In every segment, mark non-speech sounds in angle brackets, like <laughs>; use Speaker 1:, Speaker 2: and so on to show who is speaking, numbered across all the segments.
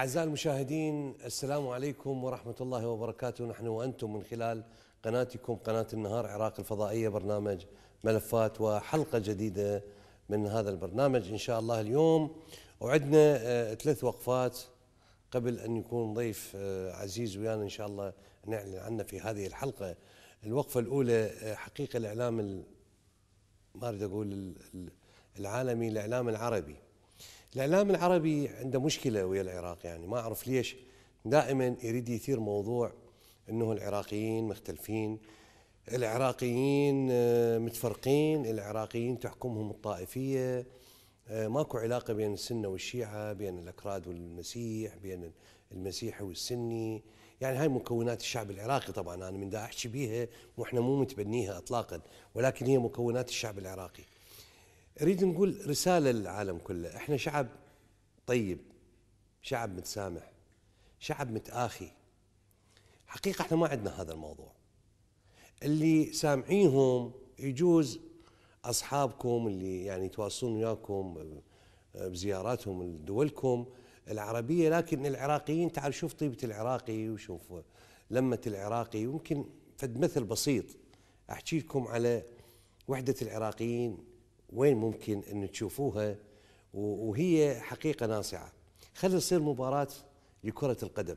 Speaker 1: أعزائي المشاهدين السلام عليكم ورحمة الله وبركاته نحن وأنتم من خلال قناتكم قناة النهار عراق الفضائية برنامج ملفات وحلقة جديدة من هذا البرنامج إن شاء الله اليوم وعدنا آه، ثلاث وقفات قبل أن يكون ضيف آه، عزيز ويانا إن شاء الله نعلن عنه في هذه الحلقة الوقفة الأولى آه، حقيقة الإعلام ما أريد أقول العالمي الإعلام العربي الاعلام العربي عنده مشكله ويا العراق يعني ما اعرف ليش دائما يريد يثير موضوع انه العراقيين مختلفين العراقيين آه، متفرقين العراقيين تحكمهم الطائفيه آه، ماكو علاقه بين السنه والشيعه بين الاكراد والمسيح بين المسيحي والسني يعني هاي مكونات الشعب العراقي طبعا انا من دا احكي بيها واحنا مو متبنيها اطلاقا ولكن هي مكونات الشعب العراقي اريد نقول رساله للعالم كله احنا شعب طيب شعب متسامح شعب متآخي حقيقه احنا ما عندنا هذا الموضوع اللي سامعينهم يجوز اصحابكم اللي يعني يتواصلون وياكم بزياراتهم لدولكم العربيه لكن العراقيين تعال شوف طيبه العراقي وشوف لمه العراقي ويمكن فد مثل بسيط احكي لكم على وحده العراقيين وين ممكن أن تشوفوها وهي حقيقة ناصعة خلي تصير مباراة لكرة القدم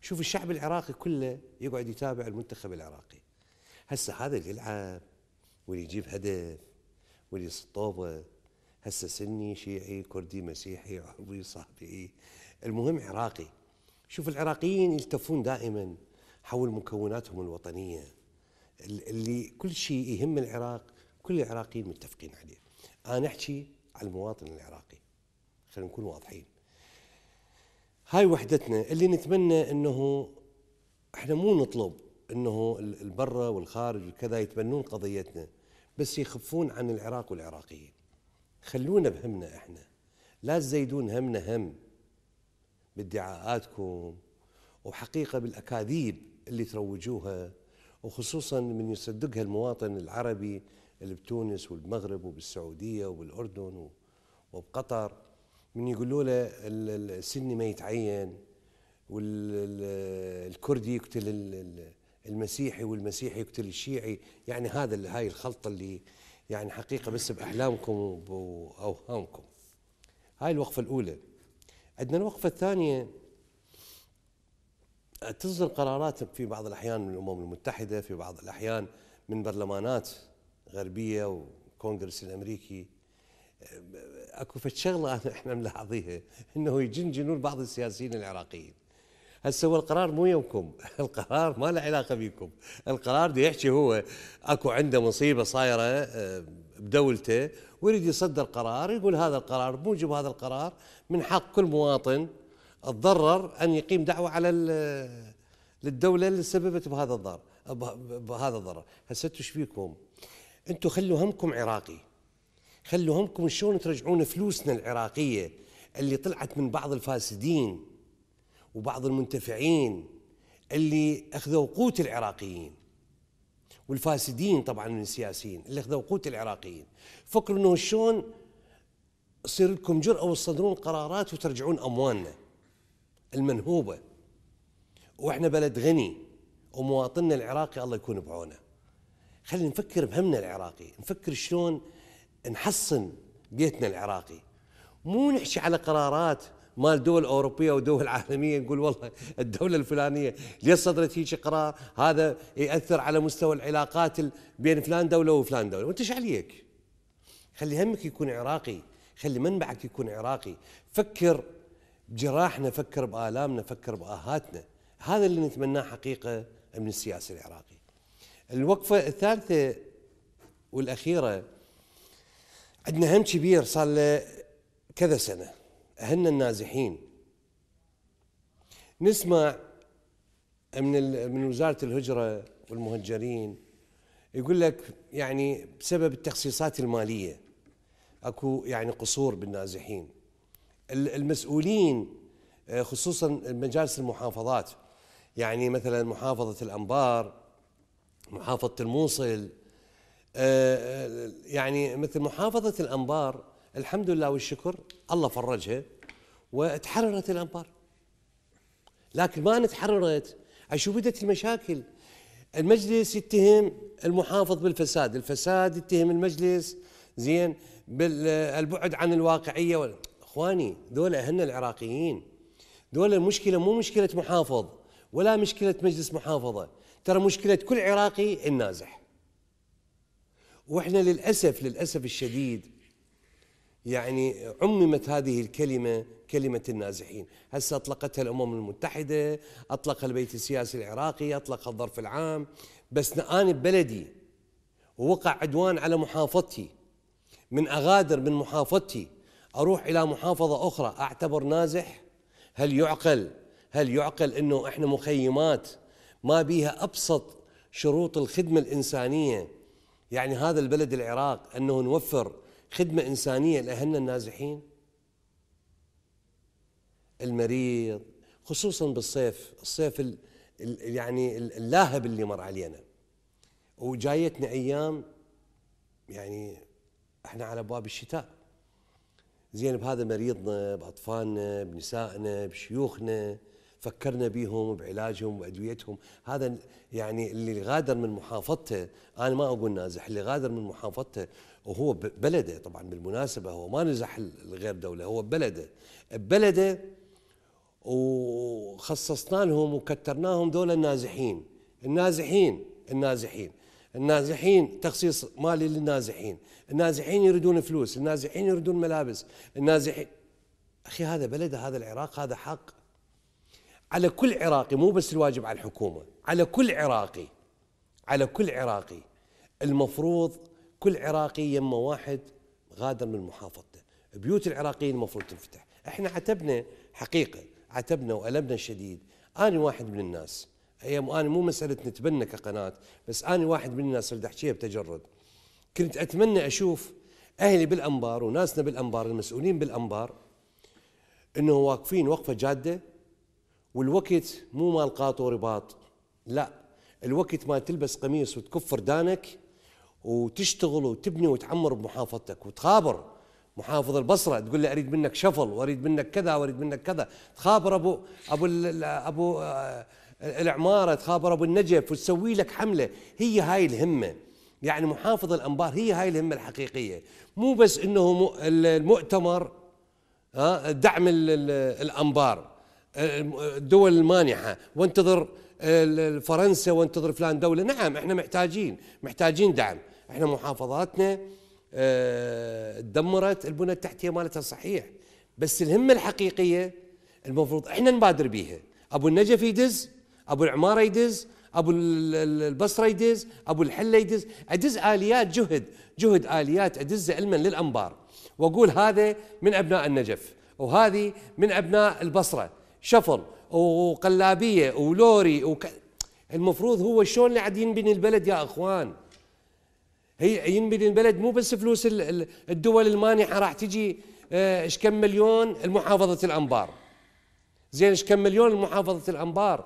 Speaker 1: شوف الشعب العراقي كله يقعد يتابع المنتخب العراقي هسه هذا اللي يلعب واللي يجيب هدف واللي يصطوبه هسه سني شيعي كردي مسيحي عربي صابئي المهم عراقي شوف العراقيين يلتفون دائما حول مكوناتهم الوطنيه اللي كل شيء يهم العراق كل العراقيين متفقين عليه انا احكي على المواطن العراقي خلينا نكون واضحين هاي وحدتنا اللي نتمنى انه احنا مو نطلب انه البرة والخارج وكذا يتبنون قضيتنا بس يخفون عن العراق والعراقيين خلونا بهمنا احنا لا تزيدون همنا هم بادعاءاتكم وحقيقه بالاكاذيب اللي تروجوها وخصوصا من يصدقها المواطن العربي اللي بتونس والمغرب وبالسعوديه وبالاردن وبقطر من يقولوا له السني ما يتعين والكردي يقتل المسيحي والمسيحي يقتل الشيعي يعني هذا هاي الخلطه اللي يعني حقيقه بس باحلامكم واوهامكم هاي الوقفه الاولى عندنا الوقفه الثانيه تصدر قرارات في بعض الاحيان من الامم المتحده في بعض الاحيان من برلمانات غربيه والكونغرس الامريكي اكو فد شغله احنا ملاحظيها انه يجنجنون بعض السياسيين العراقيين هسه هو القرار مو يمكم <laughs> القرار ما له علاقه بيكم القرار دي يحكي هو اكو عنده مصيبه صايره آه، بدولته ويريد يصدر قرار يقول هذا القرار بموجب هذا القرار من حق كل مواطن الضرر ان يقيم دعوه على للدوله اللي سببت بهذا الضرر بهذا الضرر هسه انتم انتم خلوا همكم عراقي خلوا همكم شلون ترجعون فلوسنا العراقيه اللي طلعت من بعض الفاسدين وبعض المنتفعين اللي اخذوا قوت العراقيين والفاسدين طبعا من السياسيين اللي اخذوا قوت العراقيين فكروا انه شلون يصير لكم جرأة وتصدرون قرارات وترجعون أموالنا المنهوبة وإحنا بلد غني ومواطننا العراقي الله يكون بعونه خلينا نفكر بهمنا العراقي نفكر شلون نحصن بيتنا العراقي مو نحشي على قرارات مال دول اوروبيه ودول عالميه نقول والله الدوله الفلانيه ليش صدرت هيك قرار هذا ياثر على مستوى العلاقات بين فلان دوله وفلان دوله وانت ايش عليك؟ خلي همك يكون عراقي خلي منبعك يكون عراقي فكر بجراحنا فكر بآلامنا فكر بآهاتنا هذا اللي نتمناه حقيقة من السياسة العراقية الوقفة الثالثة والأخيرة عندنا هم كبير صار له كذا سنة أهلنا النازحين نسمع من من وزارة الهجرة والمهجرين يقول لك يعني بسبب التخصيصات المالية اكو يعني قصور بالنازحين المسؤولين خصوصا مجالس المحافظات يعني مثلا محافظة الأنبار محافظة الموصل آه، آه، يعني مثل محافظة الأنبار الحمد لله والشكر الله فرجها وتحررت الأنبار لكن ما تحررت اشوف بدت المشاكل المجلس يتهم المحافظ بالفساد الفساد يتهم المجلس زين بالبعد آه، عن الواقعيه اخواني دول اهلنا العراقيين دول المشكله مو مشكله محافظ ولا مشكلة مجلس محافظة ترى مشكلة كل عراقي النازح واحنا للأسف للأسف الشديد يعني عممت هذه الكلمة كلمة النازحين هسه أطلقتها الأمم المتحدة أطلق البيت السياسي العراقي أطلق الظرف العام بس أنا ببلدي ووقع عدوان على محافظتي من أغادر من محافظتي أروح إلى محافظة أخرى أعتبر نازح هل يعقل هل يعقل انه احنا مخيمات ما بيها ابسط شروط الخدمه الانسانيه يعني هذا البلد العراق انه نوفر خدمه انسانيه لاهلنا النازحين المريض خصوصا بالصيف الصيف الـ الـ يعني اللاهب اللي مر علينا وجايتنا ايام يعني احنا على باب الشتاء زين بهذا مريضنا باطفالنا بنسائنا بشيوخنا فكرنا بيهم بعلاجهم وادويتهم هذا يعني اللي غادر من محافظته انا ما اقول نازح اللي غادر من محافظته وهو بلده طبعا بالمناسبه هو ما نزح لغير دوله هو بلده بلده وخصصنا لهم وكترناهم دول النازحين النازحين النازحين النازحين تخصيص مالي للنازحين النازحين يريدون فلوس النازحين يريدون ملابس النازحين أخي هذا بلده هذا العراق هذا حق على كل عراقي مو بس الواجب على الحكومة على كل عراقي على كل عراقي المفروض كل عراقي يما واحد غادر من محافظته بيوت العراقيين المفروض تنفتح احنا عتبنا حقيقة عتبنا وألمنا الشديد أنا واحد من الناس هي أنا مو مسألة نتبنى كقناة بس أنا واحد من الناس اللي أحكيها بتجرد كنت أتمنى أشوف أهلي بالأنبار وناسنا بالأنبار المسؤولين بالأنبار أنه واقفين وقفة جادة والوقت مو مال قاط ورباط لا الوقت ما تلبس قميص وتكفر دانك وتشتغل وتبني وتعمر بمحافظتك وتخابر محافظ البصره تقول له اريد منك شفل واريد منك كذا واريد منك كذا تخابر ابو ابو ابو آه، العماره تخابر ابو النجف وتسوي لك حمله هي هاي الهمه يعني محافظ الانبار هي هاي الهمه الحقيقيه مو بس انه المؤتمر آه، دعم الانبار الدول المانحة وانتظر آه، فرنسا وانتظر فلان دولة نعم احنا محتاجين محتاجين دعم احنا محافظاتنا آه، دمرت البنى التحتية مالتها صحيح بس الهمة الحقيقية المفروض احنا نبادر بيها ابو النجف يدز ابو العمارة يدز ابو البصره يدز ابو الحله يدز ادز اليات جهد جهد اليات ادز علما للانبار واقول هذا من ابناء النجف وهذه من ابناء البصره شفر وقلابيه ولوري وك... المفروض هو شلون قاعد ينبني البلد يا اخوان هي ينبني البلد مو بس فلوس الدول المانحه راح تجي آه، ايش كم مليون المحافظه الانبار زين ايش كم مليون المحافظة الانبار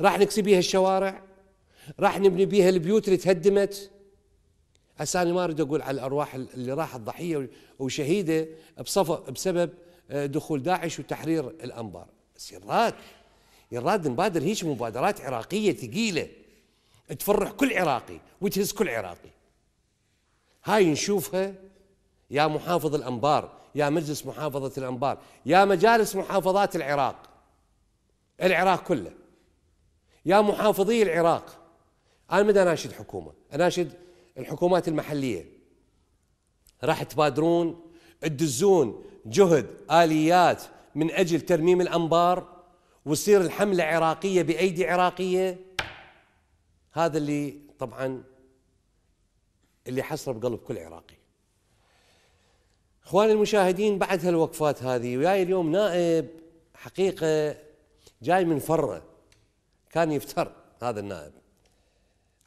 Speaker 1: راح نكسي بيها الشوارع راح نبني بيها البيوت اللي تهدمت هسه انا ما اريد اقول على الارواح اللي راحت ضحيه وشهيده بصف بسبب آه، دخول داعش وتحرير الانبار بس يراد يراد نبادر هيك مبادرات عراقيه ثقيله تفرح كل عراقي وتهز كل عراقي هاي نشوفها يا محافظ الانبار يا مجلس محافظه الانبار يا مجالس محافظات العراق العراق كله يا محافظي العراق انا مدى اناشد حكومه اناشد الحكومات المحليه راح تبادرون تدزون جهد آليات من أجل ترميم الأنبار وصير الحملة عراقية بأيدي عراقية هذا اللي طبعا اللي حصر بقلب كل عراقي اخواني المشاهدين بعد هالوقفات هذه وياي اليوم نائب حقيقه جاي من فره كان يفتر هذا النائب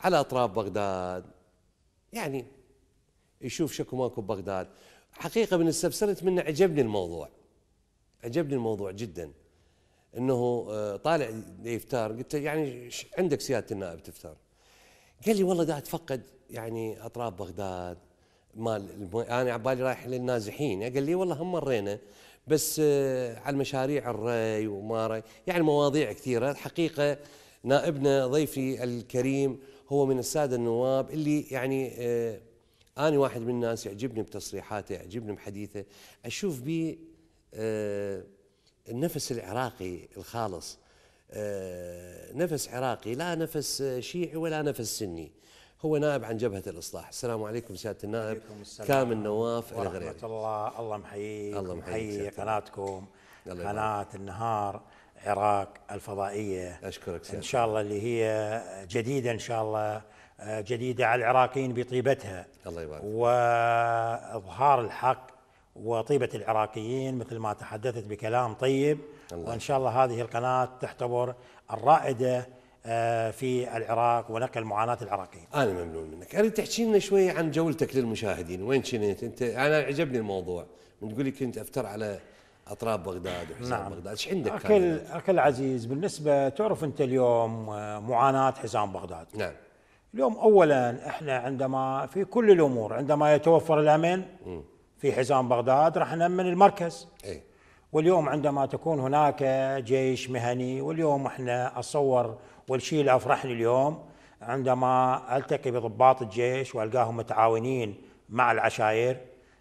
Speaker 1: على اطراف بغداد يعني يشوف شكو ماكو بغداد حقيقه من استفسرت منه عجبني الموضوع عجبني الموضوع جدا انه آه، طالع يفتار قلت له يعني عندك سياده النائب تفتار قال لي والله قاعد اتفقد يعني اطراف بغداد مال انا على بالي رايح للنازحين قال لي والله هم مرينا بس آه، على المشاريع الري وما ري يعني مواضيع كثيره الحقيقه نائبنا ضيفي الكريم هو من الساده النواب اللي يعني آه، أنا واحد من الناس يعجبني بتصريحاته يعجبني بحديثه أشوف به النفس آه، العراقي الخالص آه، نفس عراقي لا نفس شيعي ولا نفس سني هو نائب عن جبهة الإصلاح السلام عليكم سيادة النائب كامل نواف الغريبي ورحمة
Speaker 2: الله الله محييك الله محييك قناتكم قناة النهار عراق الفضائية أشكرك سيادة. إن شاء الله اللي هي جديدة إن شاء الله آه، جديدة على العراقيين بطيبتها الله يبارك وإظهار الحق وطيبة العراقيين مثل ما تحدثت بكلام طيب الله. وإن شاء الله هذه القناة تحتبر الرائدة آه، في العراق ونقل معاناة
Speaker 1: العراقيين أنا ممنون منك أريد تحكي لنا شوية عن جولتك للمشاهدين وين شنيت أنت أنا عجبني الموضوع من تقول لي كنت أفتر على اطراف بغداد وحزام نعم. بغداد ايش عندك اكل
Speaker 2: اكل عزيز بالنسبه تعرف انت اليوم آه، معاناه حزام بغداد نعم اليوم اولا احنا عندما في كل الامور عندما يتوفر الامن في حزام بغداد راح نامن المركز أي. واليوم عندما تكون هناك جيش مهني واليوم احنا اتصور والشيء اللي افرحني اليوم عندما التقي بضباط الجيش والقاهم متعاونين مع العشائر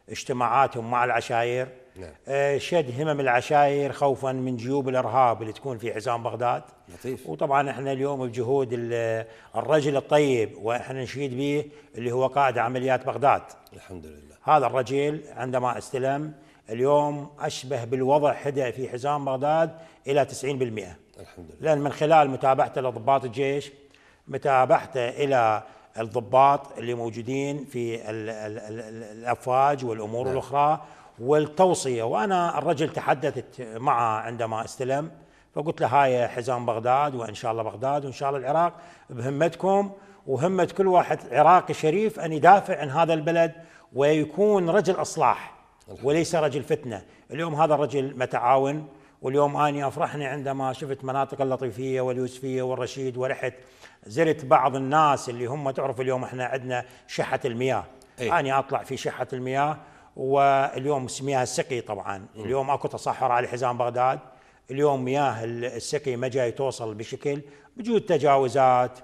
Speaker 2: اجتماعاتهم مع العشائر نعم. آه، شد همم العشائر خوفا من جيوب الارهاب اللي تكون في حزام بغداد لطيف وطبعا احنا اليوم بجهود الرجل الطيب واحنا نشيد به اللي هو قائد عمليات بغداد الحمد لله هذا الرجل عندما استلم اليوم اشبه بالوضع حدا في حزام بغداد الى 90% الحمد لله لان من خلال متابعته لضباط الجيش متابعته الى الضباط اللي موجودين في الافواج والامور نعم. الاخرى والتوصية وأنا الرجل تحدثت معه عندما استلم فقلت له هاي حزام بغداد وإن شاء الله بغداد وإن شاء الله العراق بهمتكم وهمة كل واحد عراقي شريف أن يدافع عن هذا البلد ويكون رجل إصلاح وليس رجل فتنة اليوم هذا الرجل متعاون واليوم أنا أفرحني عندما شفت مناطق اللطيفية واليوسفية والرشيد ورحت زرت بعض الناس اللي هم تعرف اليوم احنا عندنا شحة المياه أي. أنا أطلع في شحة المياه واليوم مياه السقي طبعا اليوم اكو تصحر على حزام بغداد اليوم مياه السقي ما جاي توصل بشكل بوجود تجاوزات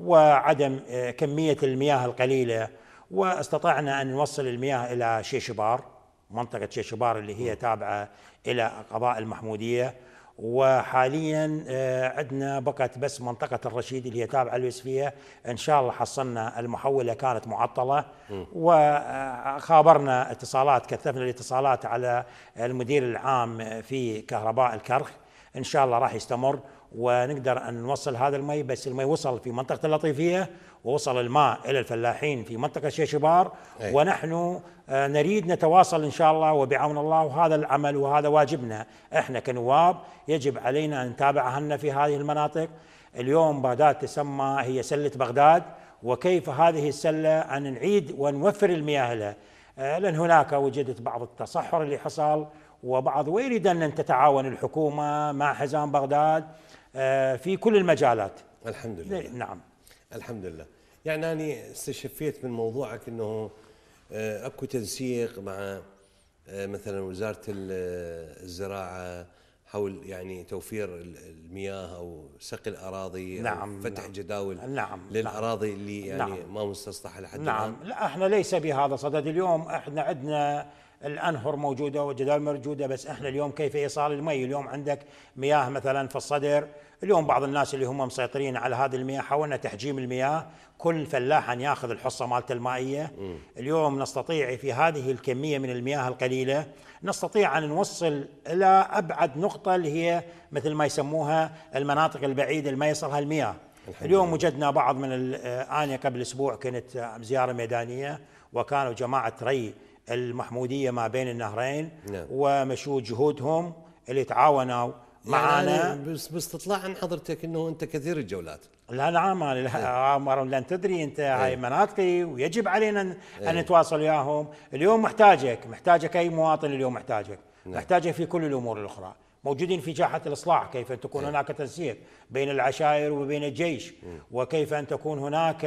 Speaker 2: وعدم آه، كميه المياه القليله واستطعنا ان نوصل المياه الى شيشبار منطقه شيشبار اللي هي تابعه الى قضاء المحموديه وحاليا آه، عندنا بقت بس منطقة الرشيد اللي هي تابعة فيها إن شاء الله حصلنا المحولة كانت معطلة وخابرنا اتصالات كثفنا الاتصالات على المدير العام في كهرباء الكرخ إن شاء الله راح يستمر ونقدر ان نوصل هذا المي بس المي وصل في منطقه اللطيفيه ووصل الماء الى الفلاحين في منطقه شيشبار أي. ونحن آه، نريد نتواصل ان شاء الله وبعون الله وهذا العمل وهذا واجبنا احنا كنواب يجب علينا ان نتابع اهلنا في هذه المناطق اليوم بغداد تسمى هي سله بغداد وكيف هذه السله ان نعيد ونوفر المياه لها آه، لان هناك وجدت بعض التصحر اللي حصل وبعض ويريد ان تتعاون الحكومه مع حزام بغداد آه، في كل المجالات
Speaker 1: الحمد لله نعم الحمد لله يعني أنا استشفيت من موضوعك أنه آه، أكو تنسيق مع آه، مثلا وزارة الزراعة حول يعني توفير المياه او سقي الاراضي نعم أو فتح نعم جداول نعم،, نعم للاراضي اللي يعني نعم ما مستصلحه لحد نعم
Speaker 2: الان نعم لا احنا ليس بهذا صدد اليوم احنا عندنا الانهر موجوده والجدال موجوده بس احنا اليوم كيف ايصال المي اليوم عندك مياه مثلا في الصدر اليوم بعض الناس اللي هم مسيطرين على هذه المياه حاولنا تحجيم المياه كل فلاح ان ياخذ الحصه مالته المائيه م. اليوم نستطيع في هذه الكميه من المياه القليله نستطيع ان نوصل الى ابعد نقطه اللي هي مثل ما يسموها المناطق البعيده اللي ما يصلها المياه اليوم وجدنا بعض من آه، انا قبل اسبوع كنت آه، زياره ميدانيه وكانوا جماعه ري المحموديه ما بين النهرين نعم. ومشوا جهودهم اللي تعاونوا يعني معنا يعني بس باستطلاع عن حضرتك انه انت كثير الجولات لا نعم عمر آه، آه، لن تدري انت إيه. هاي مناطقي ويجب علينا ان ايه. نتواصل وياهم اليوم محتاجك محتاجك اي مواطن اليوم محتاجك نعم. محتاجك في كل الامور الاخرى موجودين في جاحة الإصلاح كيف أن تكون إيه. هناك تنسيق بين العشائر وبين الجيش إيه. وكيف أن تكون هناك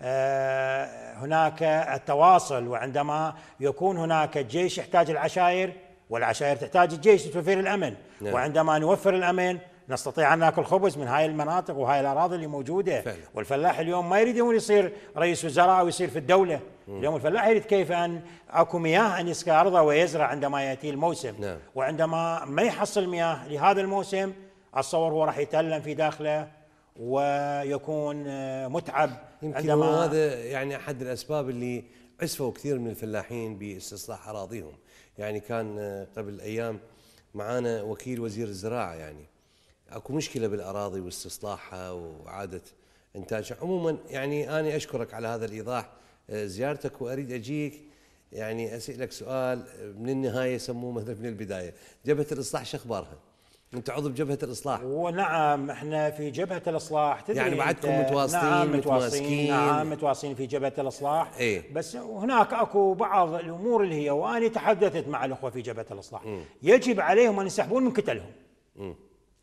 Speaker 2: آه، هناك التواصل وعندما يكون هناك الجيش يحتاج العشائر والعشائر تحتاج الجيش لتوفير الأمن نعم. وعندما نوفر الأمن نستطيع ان ناكل خبز من هاي المناطق وهاي الاراضي اللي موجوده فعلا. والفلاح اليوم ما يريد يصير رئيس وزراء ويصير في الدوله اليوم الفلاح يريد كيف أن أكو مياه أن يسقي أرضه ويزرع عندما يأتي الموسم نعم. وعندما ما يحصل مياه لهذا الموسم أتصور هو راح يتألم في داخله ويكون آه، متعب
Speaker 1: يمكن عندما هذا يعني أحد الأسباب اللي عسفوا كثير من الفلاحين باستصلاح أراضيهم يعني كان آه، قبل أيام معانا وكيل وزير الزراعة يعني اكو مشكله بالاراضي واستصلاحها واعاده انتاجها عموما يعني انا اشكرك على هذا الايضاح آه، زيارتك واريد اجيك يعني اسالك سؤال آه، من النهايه يسموه مثلا من البدايه، جبهه الاصلاح شو اخبارها؟ انت عضو بجبهه الاصلاح ونعم احنا في جبهه الاصلاح تدري يعني بعدكم متواصلين نعم متواصلين نعم
Speaker 2: متواصلين في جبهه الاصلاح ايه؟ بس هناك اكو بعض الامور اللي هي واني تحدثت مع الاخوه في جبهه الاصلاح م. يجب عليهم ان يسحبون من كتلهم م.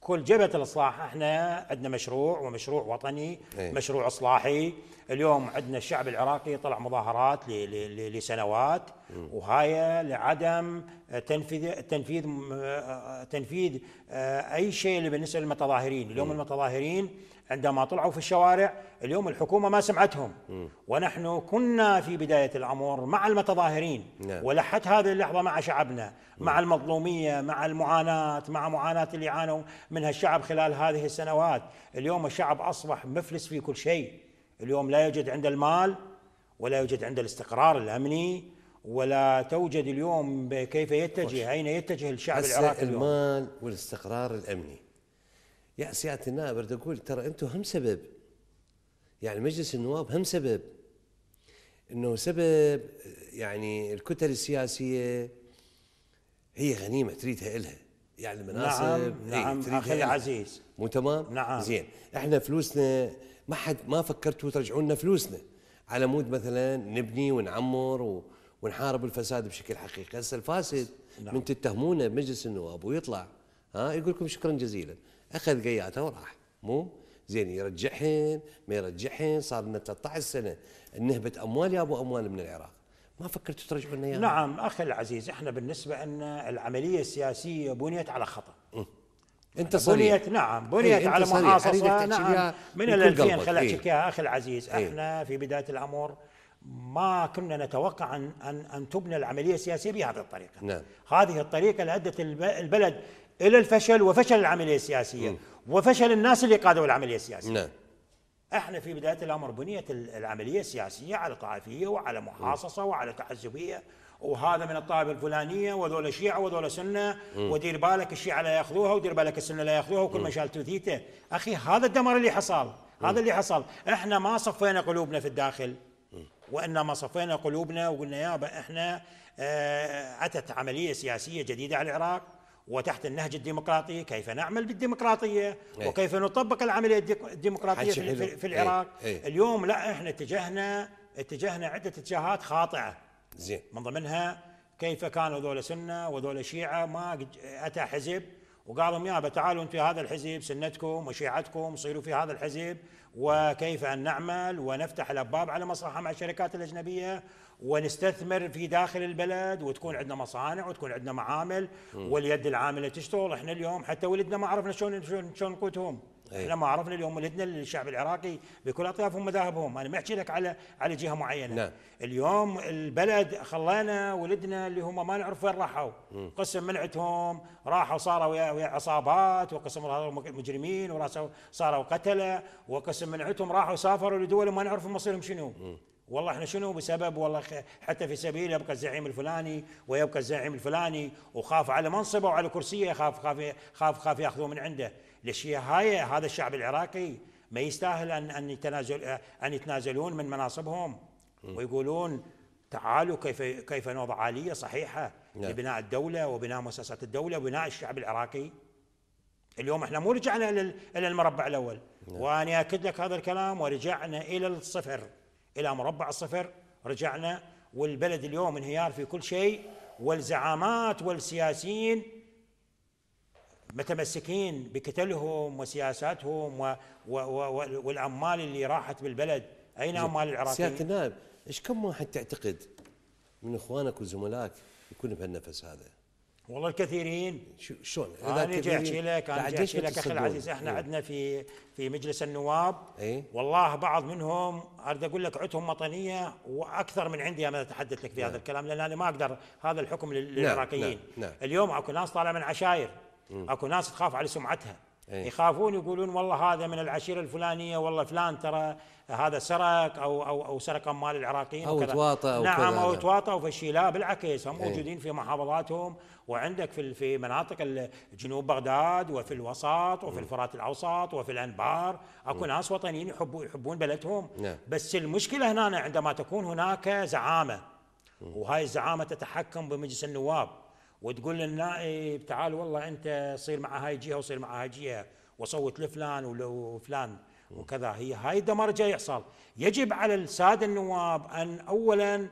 Speaker 2: كل جبهة الإصلاح احنا عندنا مشروع ومشروع وطني ايه؟ مشروع إصلاحي اليوم عندنا الشعب العراقي طلع مظاهرات لسنوات وهاي لعدم تنفيذ تنفيذ آه، آه، تنفيذ آه، اي شيء بالنسبه للمتظاهرين اليوم المتظاهرين عندما طلعوا في الشوارع اليوم الحكومة ما سمعتهم ونحن كنا في بداية الأمر مع المتظاهرين نعم. ولحت هذه اللحظة مع شعبنا مع المظلومية مع المعاناة مع معاناة اللي عانوا منها الشعب خلال هذه السنوات اليوم الشعب أصبح مفلس في كل شيء اليوم لا يوجد عند المال ولا يوجد عند الاستقرار الأمني ولا توجد اليوم كيف يتجه أين يتجه الشعب العراقي اليوم
Speaker 1: المال والاستقرار الأمني يا سياده النائب اريد اقول ترى انتم هم سبب يعني مجلس النواب هم سبب انه سبب يعني الكتل السياسيه هي غنيمه تريدها الها يعني المناصب نعم نعم اخي العزيز مو تمام؟ نعم زين احنا فلوسنا ما حد ما فكرتوا ترجعوا لنا فلوسنا على مود مثلا نبني ونعمر و... ونحارب الفساد بشكل حقيقي، هسه الفاسد نعم. من تتهمونه بمجلس النواب ويطلع ها يقول لكم شكرا جزيلا، اخذ قياته وراح مو زين يرجعهن ما يرجعهن صار لنا 13 سنه نهبه اموال يا ابو اموال من العراق ما فكرتوا ترجعوا لنا نعم
Speaker 2: اخي العزيز احنا بالنسبه ان العمليه السياسيه بنيت على خطا
Speaker 1: انت صريح بنيت نعم بنيت ايه على محاصصه نعم من ال 2000 خليني احكيك
Speaker 2: ايه اخي العزيز ايه احنا في بدايه الامر ما كنا نتوقع ان ان, أن تبنى العمليه السياسيه بهذه الطريقه نعم. هذه الطريقه اللي ادت البلد إلى الفشل وفشل العملية السياسية م. وفشل الناس اللي قادوا العملية السياسية نعم احنا في بدايه الامر بنيت العمليه السياسيه على طائفيه وعلى محاصصه وعلى تحزبيه وهذا من الطائفه الفلانيه وذولا شيعه وذولا سنه م. ودير بالك الشيعه لا ياخذوها ودير بالك السنه لا ياخذوها وكل ما شال توثيته اخي هذا الدمار اللي حصل هذا اللي حصل احنا ما صفينا قلوبنا في الداخل وانما صفينا قلوبنا وقلنا يابا احنا آه، اتت عمليه سياسيه جديده على العراق وتحت النهج الديمقراطي كيف نعمل بالديمقراطية إيه. وكيف نطبق العملية الديمقراطية في, إيه. العراق إيه. اليوم لا احنا اتجهنا اتجهنا عدة اتجاهات خاطئة زين من ضمنها كيف كانوا ذولا سنة وذولا شيعة ما أتى حزب وقال لهم تعالوا انتم هذا الحزب سنتكم وشيعتكم صيروا في هذا الحزب وكيف ان نعمل ونفتح الابواب على مصلحه مع الشركات الاجنبيه ونستثمر في داخل البلد وتكون عندنا مصانع وتكون عندنا معامل واليد العامله تشتغل احنا اليوم حتى ولدنا ما عرفنا شلون شلون قوتهم إيه. احنا ما عرفنا اليوم ولدنا الشعب العراقي بكل اطيافهم ومذاهبهم انا ما احكي لك على على جهه معينه نعم. اليوم البلد خلانا ولدنا اللي هم ما نعرف وين راحوا قسم من عندهم راحوا صاروا ويا, عصابات وقسم مجرمين صاروا قتله وقسم من عندهم راحوا سافروا لدول ما نعرف مصيرهم شنو والله احنا شنو بسبب والله حتى في سبيل يبقى الزعيم الفلاني ويبقى الزعيم الفلاني وخاف على منصبه وعلى كرسيه خاف خاف خاف خاف ياخذوه من عنده ليش هاي هذا الشعب العراقي ما يستاهل ان ان يتنازل ان يتنازلون من مناصبهم ويقولون تعالوا كيف كيف نوضع آلية صحيحة نعم. لبناء الدولة وبناء مؤسسات الدولة وبناء الشعب العراقي اليوم احنا مو رجعنا الى المربع الاول نعم. وانا اكد لك هذا الكلام ورجعنا الى الصفر الى مربع الصفر رجعنا والبلد اليوم انهيار في كل شيء والزعامات والسياسيين متمسكين بكتلهم وسياساتهم و و و والاموال اللي راحت بالبلد
Speaker 1: اين اموال العراقيين؟ سياده النائب ايش كم واحد تعتقد من اخوانك وزملائك يكون بهالنفس هذا؟
Speaker 2: والله الكثيرين شلون اذا انا جاي احكي لك انا جاي احكي لك اخي العزيز احنا ايه؟ عندنا في في مجلس النواب ايه؟ والله بعض منهم اريد اقول لك عندهم وطنيه واكثر من عندي انا اتحدث لك في نعم. هذا الكلام لان انا ما اقدر هذا الحكم نعم، للعراقيين نعم. نعم. نعم. اليوم اكو ناس طالعه من عشاير اكو ناس تخاف على سمعتها أي. يخافون يقولون والله هذا من العشيره الفلانيه والله فلان ترى هذا سرق او او او سرق اموال العراقيين او تواطا او نعم او تواطا وفشي لا بالعكس هم إيه. موجودين في محافظاتهم وعندك في في مناطق جنوب بغداد وفي الوسط وفي الفرات الاوسط وفي الانبار اكو ناس وطنيين يحبوا يحبون بلدهم نعم. بس المشكله هنا عندما تكون هناك زعامه وهاي الزعامه تتحكم بمجلس النواب وتقول للنائب إيه، تعال والله انت صير مع هاي جهه وصير مع هاي جهه وصوت لفلان وفلان وكذا هي هاي الدمار جاي يحصل يجب على الساده النواب ان اولا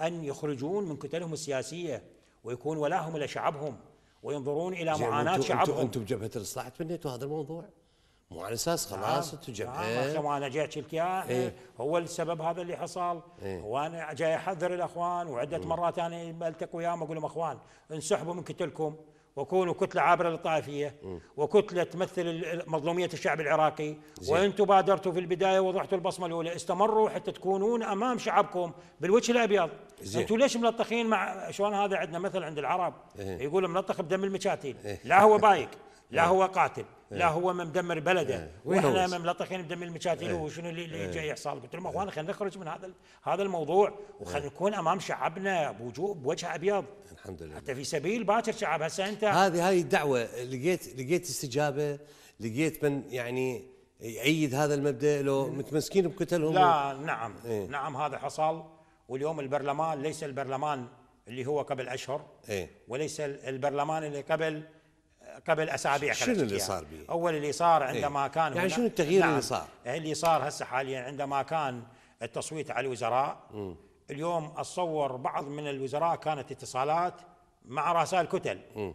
Speaker 2: ان يخرجون من كتلهم السياسيه ويكون ولاهم الى شعبهم وينظرون الى معاناه شعبهم انتم بجبهه
Speaker 1: الاصلاح تبنيتوا هذا الموضوع؟ مو على اساس نعم، خلاص انتم نعم، جبهه ما
Speaker 2: انا جاي احكي لك اياه هو السبب هذا اللي حصل إيه؟ وانا جاي احذر الاخوان وعده مرات انا التقي وياهم اقول لهم اخوان انسحبوا من كتلكم وكونوا كتله عابره للطائفيه وكتله تمثل مظلوميه الشعب العراقي وانتم بادرتوا في البدايه وضعتوا البصمه الاولى استمروا حتى تكونون امام شعبكم بالوجه الابيض انتم ليش ملطخين مع شلون هذا عندنا مثل عند العرب إيه؟ يقول ملطخ بدم المشاتيل إيه؟ لا هو بايك لا نعم. هو قاتل لا إيه. هو مدمر بلده إيه. واحنا ملطخين بدم المشاتين إيه. وشنو اللي, اللي جاي يحصل قلت لهم اخوان خلينا نخرج من هذا هذا الموضوع وخلينا نكون امام شعبنا بوجوه
Speaker 1: بوجه ابيض الحمد لله حتى في سبيل باكر شعب هسه انت هذه هاي الدعوه لقيت لقيت استجابه لقيت من يعني يأيد هذا المبدا لو متمسكين بكتلهم لا
Speaker 2: و... نعم ايه؟ نعم هذا حصل واليوم البرلمان ليس البرلمان اللي هو قبل اشهر ايه؟ وليس البرلمان اللي قبل قبل اسابيع شنو اللي صار بيه؟ اول اللي صار إيه. عندما ايه؟ كان يعني شنو التغيير نعم اللي صار؟ إيه، اللي صار هسه حاليا عندما كان التصويت على الوزراء م. اليوم اتصور بعض من الوزراء كانت اتصالات مع رؤساء الكتل م.